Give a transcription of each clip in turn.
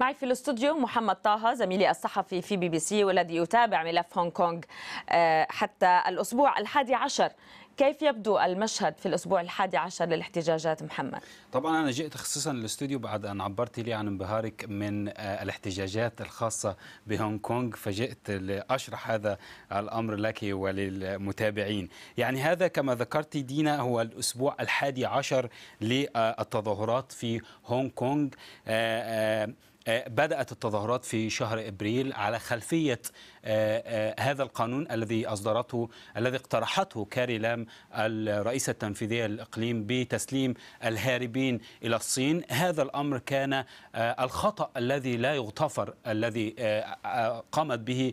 معي في الاستوديو محمد طه زميلي الصحفي في بي بي سي والذي يتابع ملف هونغ كونغ آه، حتى الأسبوع الحادي عشر كيف يبدو المشهد في الأسبوع الحادي عشر للاحتجاجات محمد؟ طبعا أنا جئت خصوصا للاستوديو بعد أن عبرت لي عن انبهارك من آه، الاحتجاجات الخاصة بهونغ كونغ فجئت لأشرح هذا الأمر لك وللمتابعين يعني هذا كما ذكرت دينا هو الأسبوع الحادي عشر للتظاهرات في هونغ كونغ آه، آه، بدأت التظاهرات في شهر إبريل على خلفية آه، آه، هذا القانون الذي أصدرته الذي اقترحته كاري لام الرئيسة التنفيذية للإقليم بتسليم الهاربين إلى الصين هذا الأمر كان آه، الخطأ الذي لا يغتفر الذي قامت به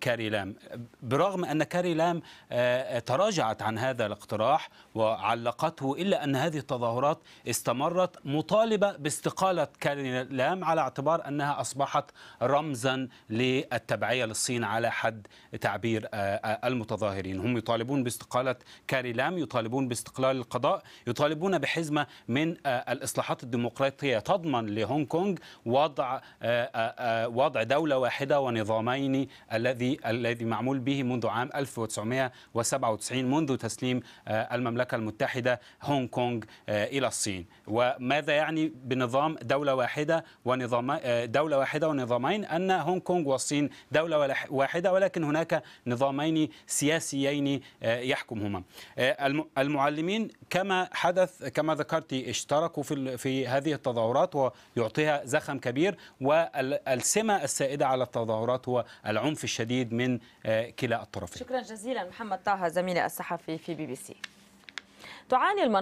كاري لام برغم أن كاري لام تراجعت عن هذا الاقتراح وعلقته إلا أن هذه التظاهرات استمرت مطالبة باستقالة كاري لام على اعتبار أنها أصبحت رمزا للتبعية للصين المتظاهرين على حد تعبير آه، آه، المتظاهرين هم يطالبون باستقالة كاري لام يطالبون باستقلال القضاء يطالبون بحزمة من آه، الإصلاحات الديمقراطية تضمن لهونغ كونغ وضع وضع دولة واحدة ونظامين الذي الذي معمول به منذ عام 1997 منذ تسليم المملكة المتحدة هونغ كونغ إلى الصين وماذا يعني بنظام دولة واحدة ونظام دولة واحدة ونظامين أن هونغ كونغ والصين دولة واحدة ولكن هناك نظامين سياسيين آه، يحكمهما آه، المعلمين كما حدث كما ذكرت اشتركوا في في هذه التظاهرات ويعطيها زخم كبير والسمة السائدة على التظاهرات هو العنف الشديد من آه، كلا الطرفين شكرا جزيلا محمد طه زميلي الصحفي في بي بي سي تعاني